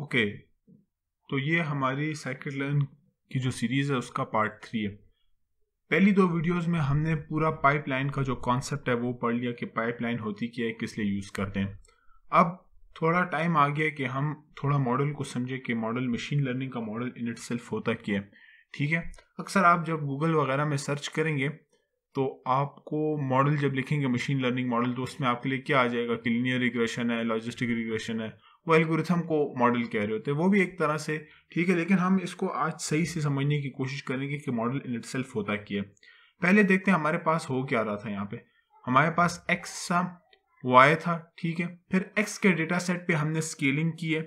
okay तो ये हमारी साइकिल लर्न की जो सीरीज़ है उसका पार्ट थ्री है पहली दो वीडियोस में हमने पूरा पाइपलाइन का जो कॉन्सेप्ट है वो पढ़ लिया कि पाइपलाइन होती क्या है किस लिए यूज़ करते हैं अब थोड़ा टाइम आ गया कि हम थोड़ा मॉडल को समझे कि मॉडल मशीन लर्निंग का मॉडल इन इट सेल्फ होता क्या है ठीक है अक्सर आप जब गूगल वगैरह में सर्च करेंगे तो आपको मॉडल जब लिखेंगे मशीन लर्निंग मॉडल तो उसमें आपके लिए क्या आ जाएगा क्लिनियर रिग्रेशन है लॉजिस्टिक रिग्रेशन है वो एल्गोरिथम को मॉडल कह रहे होते हैं वो भी एक तरह से ठीक है लेकिन हम इसको आज सही से समझने की कोशिश करेंगे कि मॉडल इन इट होता क्या है पहले देखते हैं हमारे पास हो क्या रहा था यहाँ पे हमारे पास एक्स था वाई था ठीक है फिर एक्स के डेटा सेट पे हमने स्केलिंग की है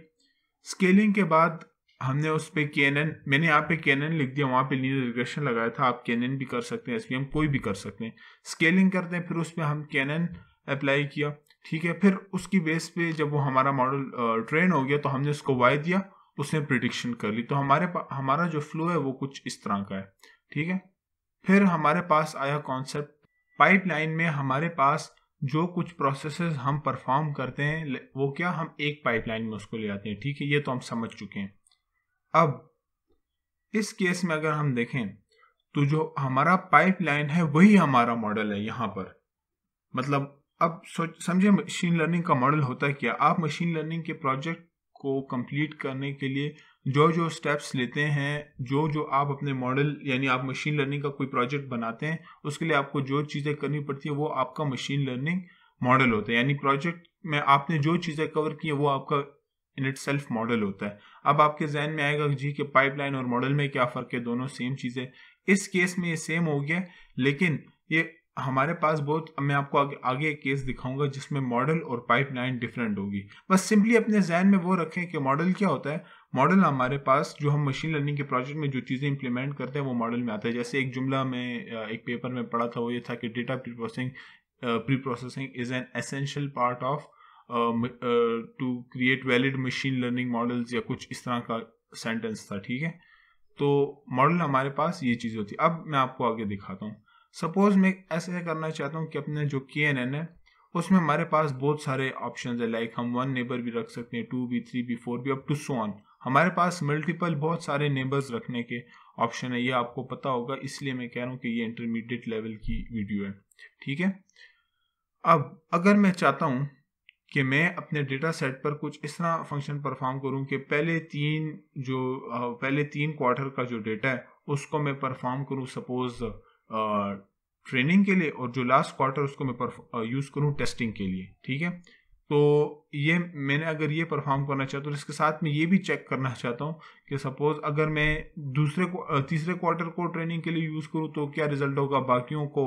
स्केलिंग के बाद हमने उस पर के एन मैंने यहाँ पे के एन लिख दिया वहाँ पे लीनियर रिग्रेशन लगाया था आप के भी कर सकते हैं एस कोई भी कर सकते हैं स्केलिंग करते हैं फिर उस पर हम के अप्लाई किया ठीक है फिर उसकी बेस पे जब वो हमारा मॉडल ट्रेन हो गया तो हमने उसको वाई दिया उसने प्रिडिक्शन कर ली तो हमारे हमारा जो फ्लो है वो कुछ इस तरह का है ठीक है फिर हमारे पास आया कॉन्सेप्ट पाइपलाइन में हमारे पास जो कुछ प्रोसेसेस हम परफॉर्म करते हैं वो क्या हम एक पाइपलाइन में उसको ले आते हैं ठीक है ये तो हम समझ चुके हैं अब इस केस में अगर हम देखें तो जो हमारा पाइपलाइन है वही हमारा मॉडल है यहां पर मतलब अब समझे मशीन लर्निंग का मॉडल होता है क्या आप मशीन लर्निंग के प्रोजेक्ट को कंप्लीट करने के लिए जो जो स्टेप्स लेते हैं जो जो आप अपने मॉडल यानी आप मशीन लर्निंग का कोई प्रोजेक्ट बनाते हैं उसके लिए आपको जो चीज़ें करनी पड़ती है वो आपका मशीन लर्निंग मॉडल होता है यानी प्रोजेक्ट में आपने जो चीज़ें कवर की है वो आपका इन इट सेल्फ मॉडल होता है अब आपके जहन में आएगा जी के पाइपलाइन और मॉडल में क्या फ़र्क है दोनों सेम चीज़ें इस केस में ये सेम हो गया लेकिन ये हमारे पास बहुत मैं आपको आगे आगे एक केस दिखाऊंगा जिसमें मॉडल और पाइपलाइन डिफरेंट होगी बस सिंपली अपने जहन में वो रखें कि मॉडल क्या होता है मॉडल हमारे पास जो हम मशीन लर्निंग के प्रोजेक्ट में जो चीज़ें इंप्लीमेंट करते हैं वो मॉडल में आता है जैसे एक जुमला में एक पेपर में पढ़ा था वो ये था कि data preprocessing preprocessing is an essential part of to create valid machine learning models या कुछ इस तरह का सेंटेंस था ठीक है तो मॉडल हमारे पास ये चीज़ होती है अब मैं आपको आगे दिखाता हूँ सपोज मैं ऐसे करना चाहता हूँ कि अपने जो के एन एन है उसमें हमारे पास बहुत सारे ऑप्शन है लाइक हम वन नेबर भी रख सकते हैं टू भी थ्री भी फोर भी अप टू सो ऑन हमारे पास मल्टीपल बहुत सारे नेबर्स रखने के ऑप्शन है ये आपको पता होगा इसलिए मैं कह रहा हूँ कि ये इंटरमीडिएट लेवल की वीडियो है ठीक है अब अगर मैं चाहता हूँ कि मैं अपने डेटा सेट पर कुछ इस तरह फंक्शन परफॉर्म करूँ कि पहले तीन जो पहले तीन क्वार्टर का जो डेटा है उसको मैं परफॉर्म करूं सपोज ट्रेनिंग के लिए और जो लास्ट क्वार्टर उसको मैं यूज़ करूँ टेस्टिंग के लिए ठीक है तो ये मैंने अगर ये परफॉर्म करना चाहता हूँ तो इसके साथ में ये भी चेक करना चाहता हूँ कि सपोज़ अगर मैं दूसरे तीसरे क्वार्टर को ट्रेनिंग के लिए यूज़ करूँ तो क्या रिजल्ट होगा बाकियों को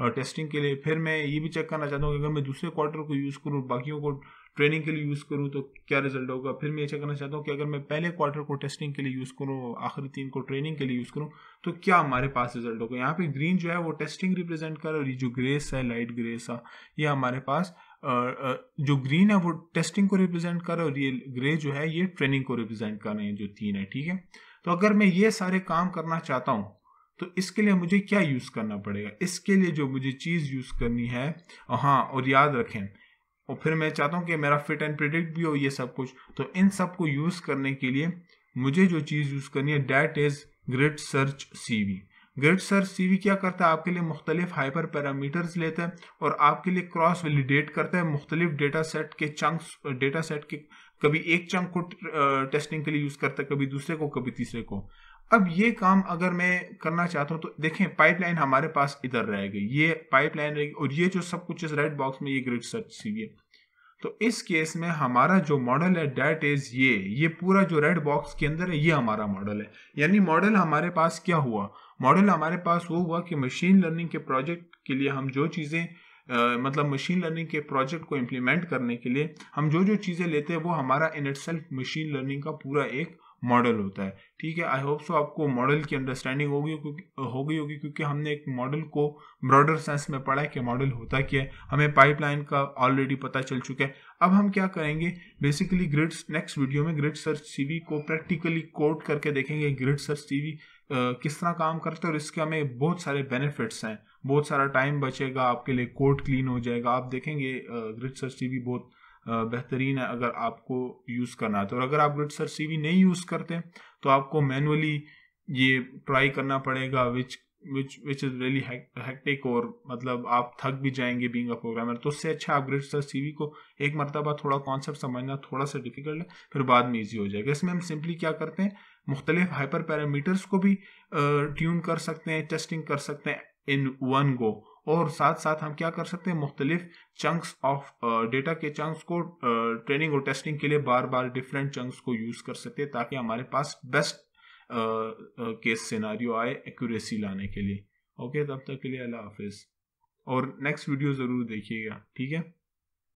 टेस्टिंग के लिए फिर मैं ये भी चेक करना चाहता हूँ कि अगर मैं दूसरे क्वार्टर को यूज़ करूँ बाकियों को ट्रेनिंग के लिए यूज़ करूँ तो क्या रिजल्ट होगा फिर मैं ये चेक करना चाहता हूँ कि अगर मैं पहले क्वार्टर को टेस्टिंग के लिए यूज़ करूँ आखिरी तीन को ट्रेनिंग के लिए यूज़ करूँ तो क्या हमारे पास रिजल्ट होगा यहाँ पे ग्रीन जो है वो टेस्टिंग रिप्रेजेंट कर और ये जो ग्रेस है लाइट ग्रेस है ये हमारे पास जो ग्रीन है वो टेस्टिंग को रिप्रेजेंट कर और ये ग्रे जो है ये ट्रेनिंग को रिप्रेजेंट कर रहे हैं जो तीन है ठीक है तो अगर मैं ये सारे काम करना चाहता हूँ तो इसके लिए मुझे क्या यूज़ करना पड़ेगा इसके लिए जो मुझे चीज़ यूज़ करनी है हाँ और याद रखें और फिर मैं चाहता हूँ कि मेरा फिट एंड प्रिडिक्ट भी हो ये सब कुछ तो इन सब को यूज़ करने के लिए मुझे जो चीज़ यूज़ करनी है that is grid search C grid search CV क्या करता है आपके लिए मुख्तलिफ हाइपर पैरामीटर्स लेता है और आपके लिए क्रॉस वैलिडेट करता है मुख्तलिफ डेटा सेट के चंक्स डेटा सेट के कभी एक चंक को टेस्टिंग के लिए यूज़ करता है कभी दूसरे को कभी तीसरे को अब ये काम अगर मैं करना चाहता हूँ तो देखें पाइपलाइन हमारे पास इधर रहेगी ये पाइपलाइन रहेगी और ये जो सब कुछ इस रेड बॉक्स में ये ग्रिड सर्च है तो इस केस में हमारा जो मॉडल है डेट इज ये ये पूरा जो रेड बॉक्स के अंदर है ये हमारा मॉडल है यानी मॉडल हमारे पास क्या हुआ मॉडल हमारे पास वो हुआ कि मशीन लर्निंग के प्रोजेक्ट के लिए हम जो चीज़ें मतलब मशीन लर्निंग के प्रोजेक्ट को इम्प्लीमेंट करने के लिए हम जो जो चीज़ें लेते हैं वो हमारा इन इट मशीन लर्निंग का पूरा एक मॉडल होता है ठीक है आई होप सो आपको मॉडल की अंडरस्टैंडिंग होगी हो गई होगी क्योंकि हमने एक मॉडल को ब्रॉडर सेंस में पढ़ा है कि मॉडल होता क्या है हमें पाइपलाइन का ऑलरेडी पता चल चुका है अब हम क्या करेंगे बेसिकली ग्रिड्स नेक्स्ट वीडियो में ग्रिड सर्च सी को प्रैक्टिकली कोट करके देखेंगे ग्रिड सर्च Uh, किस तरह काम करते हैं और इसके हमें बहुत सारे बेनिफिट्स हैं बहुत सारा टाइम बचेगा आपके लिए कोड क्लीन हो जाएगा आप देखेंगे ग्रिड सर्च टीवी बहुत बेहतरीन है अगर आपको यूज़ करना है तो अगर आप ग्रिड सर सी नहीं यूज़ करते तो आपको मैनुअली ये ट्राई करना पड़ेगा which which which is really hectic और मतलब आप थक भी जाएंगे बींग अ प्रोग्रामर तो उससे अच्छा आप ग्रिड सर सी को एक मरतबा थोड़ा कॉन्सेप्ट समझना थोड़ा सा डिफिकल्ट है फिर बाद में ईजी हो जाएगा इसमें हम सिंपली क्या करते हैं मुख्तलिफ हाइपर पैरामीटर्स को भी ट्यून कर सकते हैं टेस्टिंग कर सकते हैं इन वन गो और साथ साथ हम क्या कर सकते हैं मुख्तलिफ चंक्स ऑफ डेटा के चंक्स को ट्रेनिंग और टेस्टिंग के लिए बार बार डिफरेंट चंक्स को यूज कर सकते हैं ताकि हमारे पास बेस्ट केस सिनारियो आए एक्यूरेसी लाने के लिए ओके तब तक के लिए अल्लाह हाफिज़ और नेक्स्ट वीडियो ज़रूर देखिएगा ठीक है